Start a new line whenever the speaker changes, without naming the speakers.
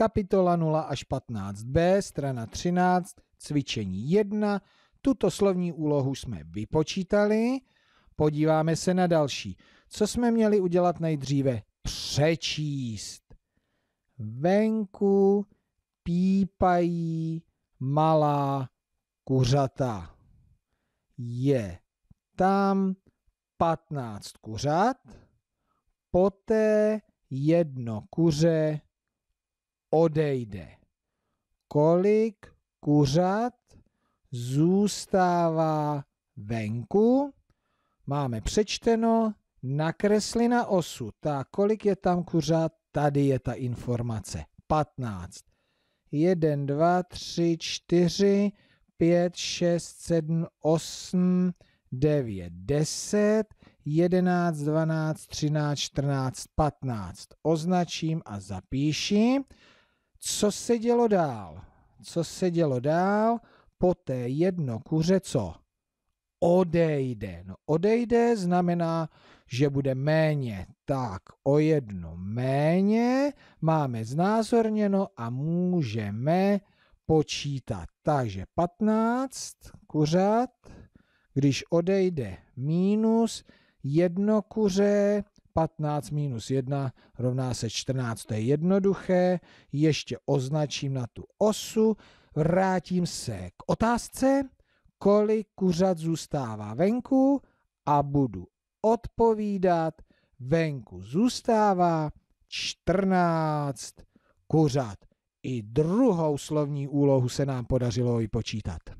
kapitola 0 až 15b, strana 13, cvičení 1. Tuto slovní úlohu jsme vypočítali. Podíváme se na další. Co jsme měli udělat nejdříve? Přečíst. Venku pípají malá kuřata. Je tam 15 kuřat, poté jedno kuře odejde. Kolik kuřat zůstává venku? Máme přečteno, nakresli na osu. Tak, kolik je tam kuřat? Tady je ta informace. 15. 1, 2, 3, 4, 5, 6, 7, 8, 9, 10, 11, 12, 13, 14, 15. Označím a zapíším. Co se dělo dál? Co se dělo dál? Poté jedno kuře co? Odejde. No odejde znamená, že bude méně. Tak o jedno méně máme znázorněno a můžeme počítat. Takže 15 kuřat, když odejde minus jedno kuře, 15 minus 1 rovná se 14, to je jednoduché, ještě označím na tu osu, vrátím se k otázce, kolik kuřat zůstává venku a budu odpovídat, venku zůstává 14 kuřat. I druhou slovní úlohu se nám podařilo vypočítat.